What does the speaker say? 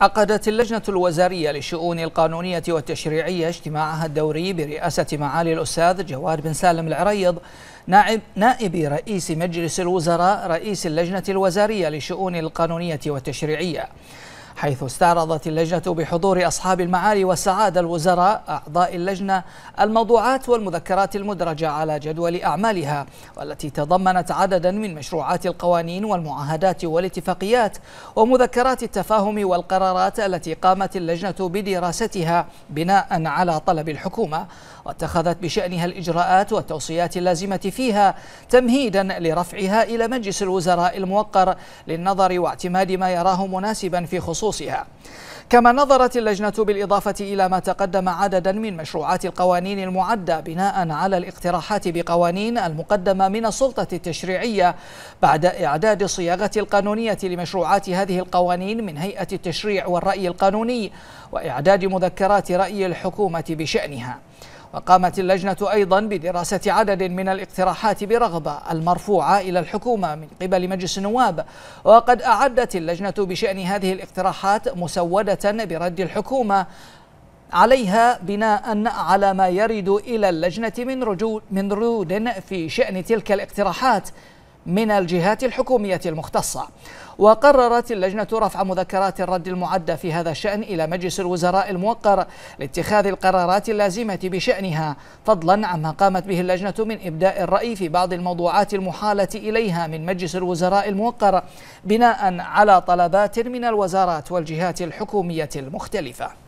عقدت اللجنة الوزارية للشؤون القانونية والتشريعية اجتماعها الدوري برئاسة معالي الأستاذ جواد بن سالم العريض نائب رئيس مجلس الوزراء رئيس اللجنة الوزارية للشؤون القانونية والتشريعية حيث استعرضت اللجنة بحضور أصحاب المعالي والسعادة الوزراء أعضاء اللجنة الموضوعات والمذكرات المدرجة على جدول أعمالها والتي تضمنت عددا من مشروعات القوانين والمعاهدات والاتفاقيات ومذكرات التفاهم والقرارات التي قامت اللجنة بدراستها بناء على طلب الحكومة واتخذت بشأنها الإجراءات والتوصيات اللازمة فيها تمهيدا لرفعها إلى مجلس الوزراء الموقر للنظر واعتماد ما يراه مناسبا في خصوص بخصوصها كما نظرت اللجنة بالإضافة إلى ما تقدم عددا من مشروعات القوانين المعدة بناء على الاقتراحات بقوانين المقدمة من السلطة التشريعية بعد إعداد الصياغة القانونية لمشروعات هذه القوانين من هيئة التشريع والرأي القانوني وإعداد مذكرات رأي الحكومة بشأنها وقامت اللجنة أيضا بدراسة عدد من الاقتراحات برغبة المرفوعة إلى الحكومة من قبل مجلس النواب وقد أعدت اللجنة بشأن هذه الاقتراحات مسودة برد الحكومة عليها بناء على ما يرد إلى اللجنة من رجود من رود في شأن تلك الاقتراحات من الجهات الحكومية المختصة وقررت اللجنة رفع مذكرات الرد المعدة في هذا الشأن إلى مجلس الوزراء الموقر لاتخاذ القرارات اللازمة بشأنها فضلا عما قامت به اللجنة من إبداء الرأي في بعض الموضوعات المحالة إليها من مجلس الوزراء الموقر بناء على طلبات من الوزارات والجهات الحكومية المختلفة